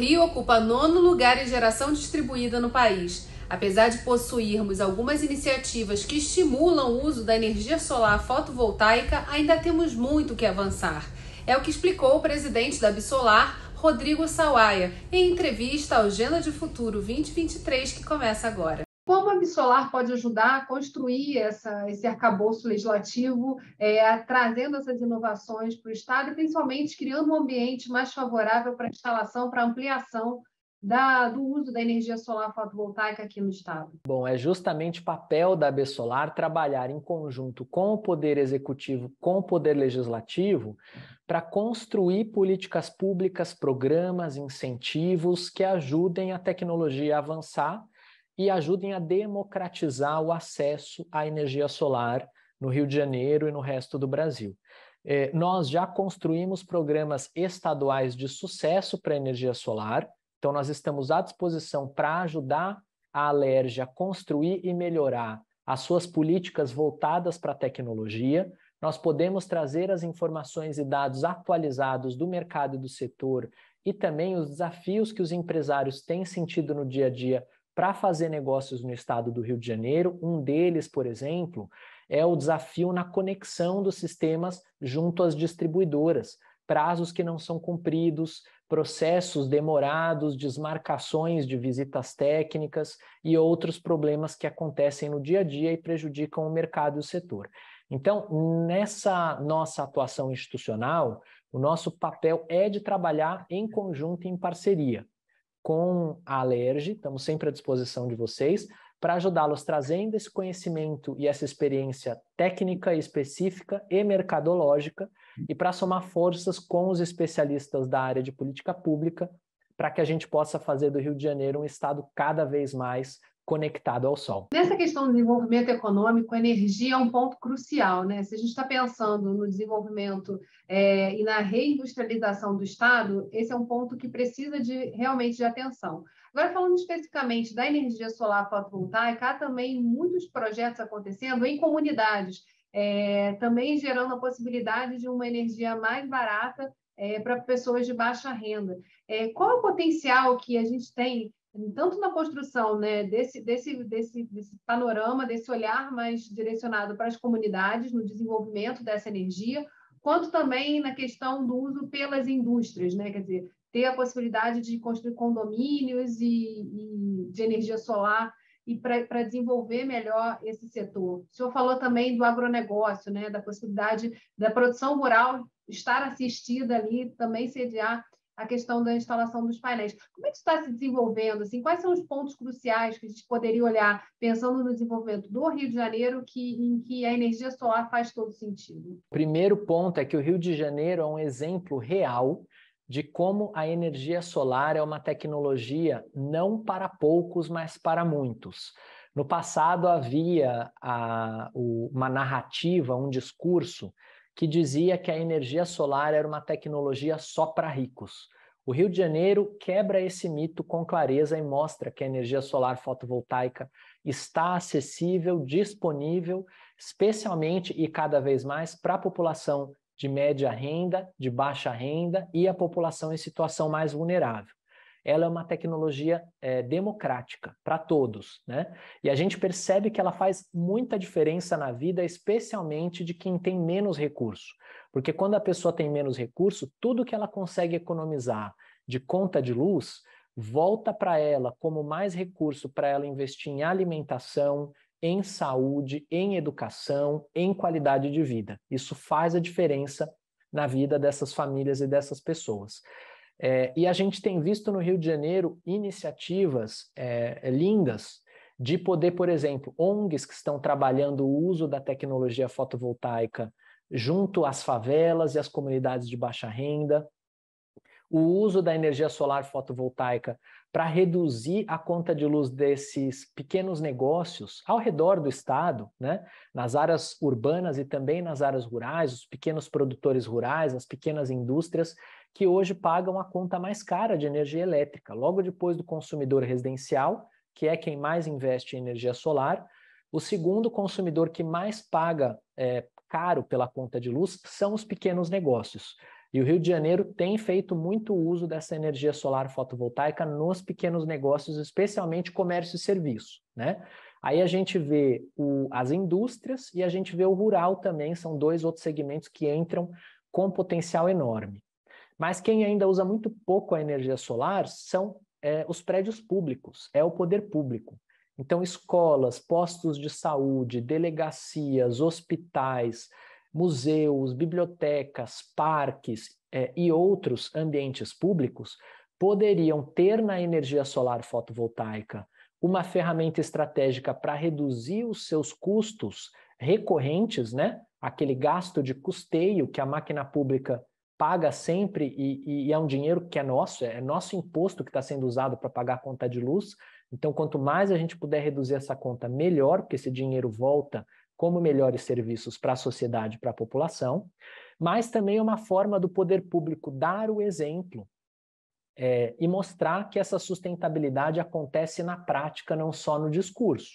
Rio ocupa nono lugar em geração distribuída no país. Apesar de possuirmos algumas iniciativas que estimulam o uso da energia solar fotovoltaica, ainda temos muito que avançar. É o que explicou o presidente da Bissolar, Rodrigo Sawaia, em entrevista ao Agenda de Futuro 2023, que começa agora. Como a Absolar pode ajudar a construir essa, esse arcabouço legislativo, é, trazendo essas inovações para o Estado e, principalmente, criando um ambiente mais favorável para a instalação, para a ampliação da, do uso da energia solar fotovoltaica aqui no estado? Bom, é justamente papel da AB trabalhar em conjunto com o poder executivo, com o poder legislativo, para construir políticas públicas, programas, incentivos que ajudem a tecnologia a avançar e ajudem a democratizar o acesso à energia solar no Rio de Janeiro e no resto do Brasil. É, nós já construímos programas estaduais de sucesso para energia solar, então nós estamos à disposição para ajudar a Alerj a construir e melhorar as suas políticas voltadas para a tecnologia. Nós podemos trazer as informações e dados atualizados do mercado e do setor e também os desafios que os empresários têm sentido no dia a dia para fazer negócios no estado do Rio de Janeiro. Um deles, por exemplo, é o desafio na conexão dos sistemas junto às distribuidoras, prazos que não são cumpridos, processos demorados, desmarcações de visitas técnicas e outros problemas que acontecem no dia a dia e prejudicam o mercado e o setor. Então, nessa nossa atuação institucional, o nosso papel é de trabalhar em conjunto e em parceria com a Alerge, estamos sempre à disposição de vocês para ajudá-los trazendo esse conhecimento e essa experiência técnica específica e mercadológica e para somar forças com os especialistas da área de política pública para que a gente possa fazer do Rio de Janeiro um estado cada vez mais conectado ao sol. Nessa questão do desenvolvimento econômico, a energia é um ponto crucial, né? Se a gente está pensando no desenvolvimento é, e na reindustrialização do Estado, esse é um ponto que precisa de realmente de atenção. Agora, falando especificamente da energia solar fotovoltaica, há também muitos projetos acontecendo em comunidades, é, também gerando a possibilidade de uma energia mais barata é, para pessoas de baixa renda. É, qual é o potencial que a gente tem tanto na construção né, desse, desse, desse, desse panorama, desse olhar mais direcionado para as comunidades, no desenvolvimento dessa energia, quanto também na questão do uso pelas indústrias, né? quer dizer, ter a possibilidade de construir condomínios e, e de energia solar e para desenvolver melhor esse setor. O senhor falou também do agronegócio, né? da possibilidade da produção rural estar assistida ali, também sediar a questão da instalação dos painéis. Como é que está se desenvolvendo? Assim, quais são os pontos cruciais que a gente poderia olhar pensando no desenvolvimento do Rio de Janeiro que, em que a energia solar faz todo sentido? O primeiro ponto é que o Rio de Janeiro é um exemplo real de como a energia solar é uma tecnologia não para poucos, mas para muitos. No passado havia a, o, uma narrativa, um discurso que dizia que a energia solar era uma tecnologia só para ricos. O Rio de Janeiro quebra esse mito com clareza e mostra que a energia solar fotovoltaica está acessível, disponível, especialmente e cada vez mais para a população de média renda, de baixa renda e a população em situação mais vulnerável ela é uma tecnologia é, democrática para todos, né? E a gente percebe que ela faz muita diferença na vida, especialmente de quem tem menos recurso, porque quando a pessoa tem menos recurso, tudo que ela consegue economizar de conta de luz volta para ela como mais recurso para ela investir em alimentação, em saúde, em educação, em qualidade de vida. Isso faz a diferença na vida dessas famílias e dessas pessoas. É, e a gente tem visto no Rio de Janeiro iniciativas é, lindas de poder, por exemplo, ONGs que estão trabalhando o uso da tecnologia fotovoltaica junto às favelas e às comunidades de baixa renda, o uso da energia solar fotovoltaica para reduzir a conta de luz desses pequenos negócios ao redor do estado, né? nas áreas urbanas e também nas áreas rurais, os pequenos produtores rurais, as pequenas indústrias, que hoje pagam a conta mais cara de energia elétrica, logo depois do consumidor residencial, que é quem mais investe em energia solar. O segundo consumidor que mais paga é, caro pela conta de luz são os pequenos negócios. E o Rio de Janeiro tem feito muito uso dessa energia solar fotovoltaica nos pequenos negócios, especialmente comércio e serviço, né? Aí a gente vê o, as indústrias e a gente vê o rural também, são dois outros segmentos que entram com potencial enorme. Mas quem ainda usa muito pouco a energia solar são é, os prédios públicos, é o poder público. Então, escolas, postos de saúde, delegacias, hospitais, museus, bibliotecas, parques é, e outros ambientes públicos poderiam ter na energia solar fotovoltaica uma ferramenta estratégica para reduzir os seus custos recorrentes, né? Aquele gasto de custeio que a máquina pública paga sempre e, e é um dinheiro que é nosso, é nosso imposto que está sendo usado para pagar a conta de luz. Então, quanto mais a gente puder reduzir essa conta, melhor, porque esse dinheiro volta como melhores serviços para a sociedade, para a população, mas também é uma forma do poder público dar o exemplo é, e mostrar que essa sustentabilidade acontece na prática, não só no discurso.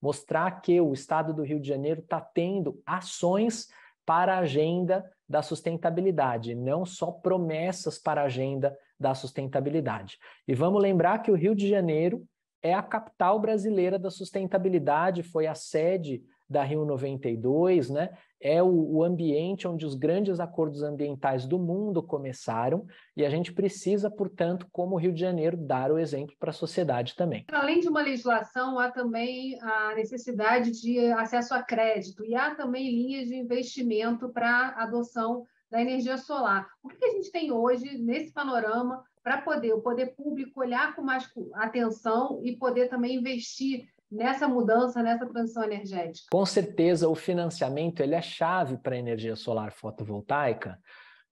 Mostrar que o Estado do Rio de Janeiro está tendo ações para a agenda da sustentabilidade, não só promessas para a agenda da sustentabilidade. E vamos lembrar que o Rio de Janeiro é a capital brasileira da sustentabilidade, foi a sede da Rio 92, né? é o, ambiente onde os grandes acordos ambientais do mundo começaram e a gente precisa, portanto, como Rio de Janeiro, dar o exemplo para a sociedade também. Além de uma legislação, há também a necessidade de acesso a crédito e há também linhas de investimento para adoção da energia solar. O que a gente tem hoje nesse panorama para poder o poder público olhar com mais atenção e poder também investir nessa mudança, nessa transição energética? Com certeza, o financiamento ele é chave para a energia solar fotovoltaica,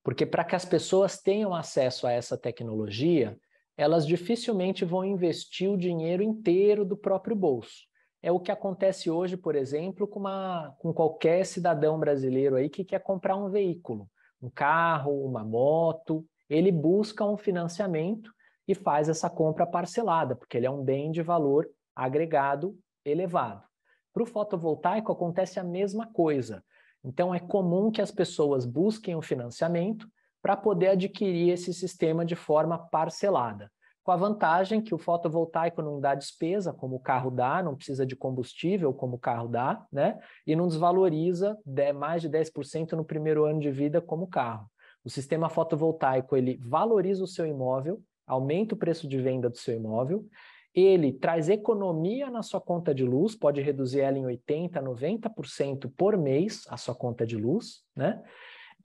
porque para que as pessoas tenham acesso a essa tecnologia, elas dificilmente vão investir o dinheiro inteiro do próprio bolso. É o que acontece hoje, por exemplo, com, uma, com qualquer cidadão brasileiro aí que quer comprar um veículo, um carro, uma moto, ele busca um financiamento e faz essa compra parcelada, porque ele é um bem de valor agregado elevado. Para o fotovoltaico acontece a mesma coisa. Então é comum que as pessoas busquem o um financiamento para poder adquirir esse sistema de forma parcelada, com a vantagem que o fotovoltaico não dá despesa, como o carro dá, não precisa de combustível, como o carro dá, né? E não desvaloriza mais de 10% no primeiro ano de vida, como o carro. O sistema fotovoltaico ele valoriza o seu imóvel, aumenta o preço de venda do seu imóvel ele traz economia na sua conta de luz, pode reduzir ela em 80%, 90% por mês, a sua conta de luz, né?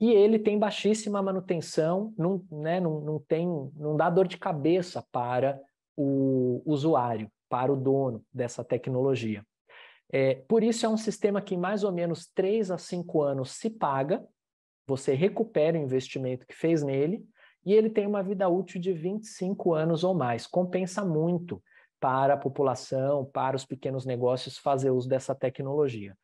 E ele tem baixíssima manutenção, não, né, não, não, tem, não dá dor de cabeça para o usuário, para o dono dessa tecnologia. É, por isso, é um sistema que em mais ou menos 3 a 5 anos se paga, você recupera o investimento que fez nele, e ele tem uma vida útil de 25 anos ou mais. Compensa muito para a população, para os pequenos negócios fazer uso dessa tecnologia.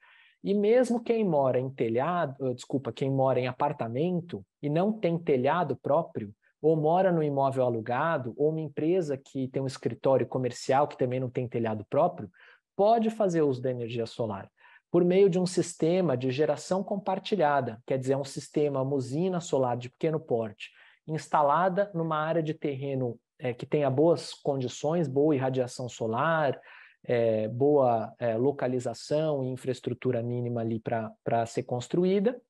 E mesmo quem mora em telhado, eh, desculpa, quem mora em apartamento e não tem telhado próprio, ou mora no imóvel alugado, ou uma empresa que tem um escritório comercial que também não tem telhado próprio, pode fazer uso da energia solar por meio de um sistema de geração compartilhada, quer dizer, é um sistema, uma usina solar de pequeno porte, instalada numa área de terreno é, que tenha boas condições, boa irradiação solar, é, boa é, localização e infraestrutura mínima ali para ser construída.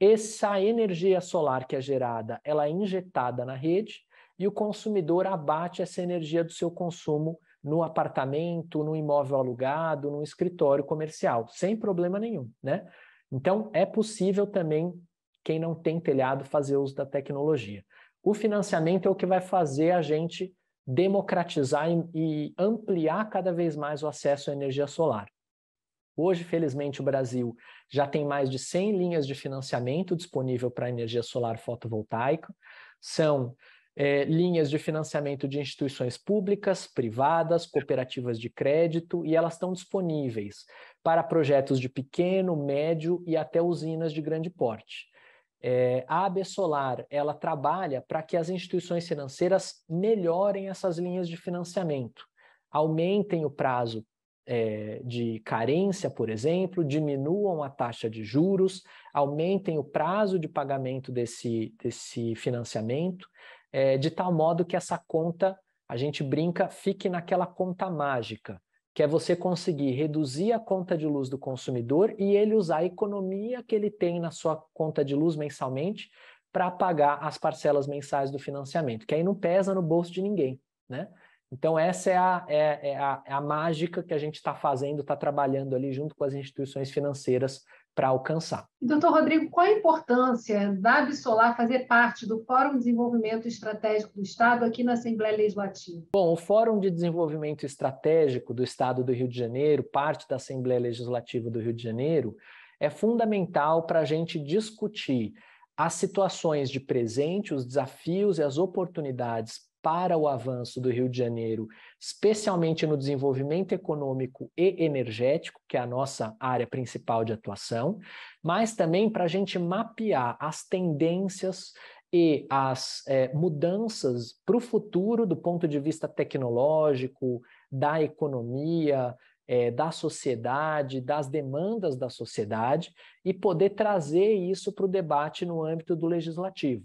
Essa energia solar que é gerada, ela é injetada na rede e o consumidor abate essa energia do seu consumo no apartamento, no imóvel alugado, no escritório comercial, sem problema nenhum, né? Então, é possível também quem não tem telhado fazer uso da tecnologia. O financiamento é o que vai fazer a gente democratizar e ampliar cada vez mais o acesso à energia solar. Hoje, felizmente, o Brasil já tem mais de 100 linhas de financiamento disponível para energia solar fotovoltaica. São é, linhas de financiamento de instituições públicas, privadas, cooperativas de crédito, e elas estão disponíveis para projetos de pequeno, médio e até usinas de grande porte. É, a AB Solar ela trabalha para que as instituições financeiras melhorem essas linhas de financiamento, aumentem o prazo é, de carência, por exemplo, diminuam a taxa de juros, aumentem o prazo de pagamento desse, desse financiamento, é, de tal modo que essa conta, a gente brinca, fique naquela conta mágica que é você conseguir reduzir a conta de luz do consumidor e ele usar a economia que ele tem na sua conta de luz mensalmente para pagar as parcelas mensais do financiamento, que aí não pesa no bolso de ninguém, né? Então, essa é a, é, é a, é a mágica que a gente está fazendo, está trabalhando ali junto com as instituições financeiras para alcançar. Então, doutor Rodrigo, qual a importância da Absolar fazer parte do Fórum de Desenvolvimento Estratégico do Estado aqui na Assembleia Legislativa? Bom, o Fórum de Desenvolvimento Estratégico do Estado do Rio de Janeiro, parte da Assembleia Legislativa do Rio de Janeiro, é fundamental para a gente discutir as situações de presente, os desafios e as oportunidades para o avanço do Rio de Janeiro, especialmente no desenvolvimento econômico e energético, que é a nossa área principal de atuação, mas também para a gente mapear as tendências e as é, mudanças para o futuro do ponto de vista tecnológico, da economia, é, da sociedade, das demandas da sociedade, e poder trazer isso para o debate no âmbito do legislativo.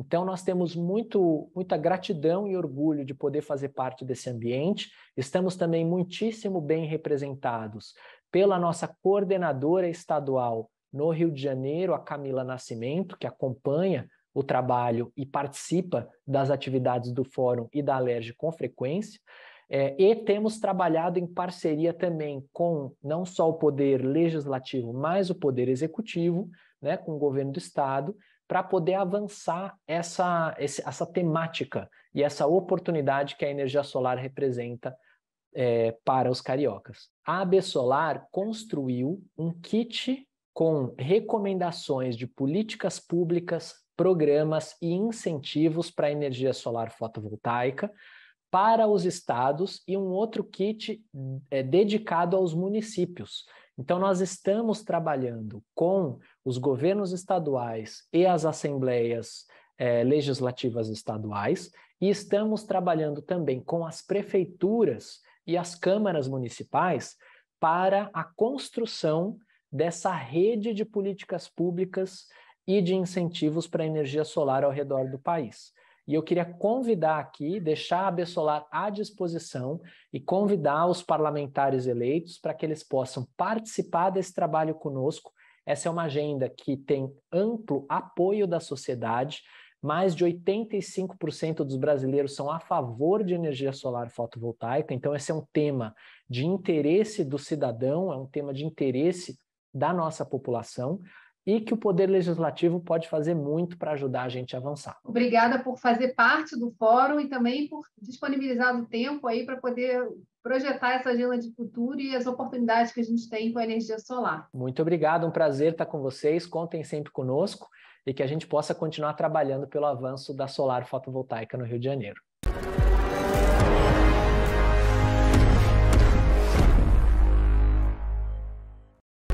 Então, nós temos muito, muita gratidão e orgulho de poder fazer parte desse ambiente. Estamos também muitíssimo bem representados pela nossa coordenadora estadual no Rio de Janeiro, a Camila Nascimento, que acompanha o trabalho e participa das atividades do Fórum e da Alerge com frequência. É, e temos trabalhado em parceria também com não só o poder legislativo, mas o poder executivo, né, com o governo do estado, para poder avançar essa, essa temática e essa oportunidade que a energia solar representa é, para os cariocas. A AB Solar construiu um kit com recomendações de políticas públicas, programas e incentivos para a energia solar fotovoltaica para os estados e um outro kit é, dedicado aos municípios, então, nós estamos trabalhando com os governos estaduais e as assembleias eh, legislativas estaduais, e estamos trabalhando também com as prefeituras e as câmaras municipais para a construção dessa rede de políticas públicas e de incentivos para a energia solar ao redor do país. E eu queria convidar aqui, deixar a Bessolar à disposição e convidar os parlamentares eleitos para que eles possam participar desse trabalho conosco. Essa é uma agenda que tem amplo apoio da sociedade. Mais de 85% dos brasileiros são a favor de energia solar fotovoltaica, então esse é um tema de interesse do cidadão, é um tema de interesse da nossa população e que o poder legislativo pode fazer muito para ajudar a gente a avançar. Obrigada por fazer parte do fórum e também por disponibilizar o tempo aí para poder projetar essa agenda de futuro e as oportunidades que a gente tem com a energia solar. Muito obrigado, um prazer estar com vocês. Contem sempre conosco e que a gente possa continuar trabalhando pelo avanço da solar fotovoltaica no Rio de Janeiro.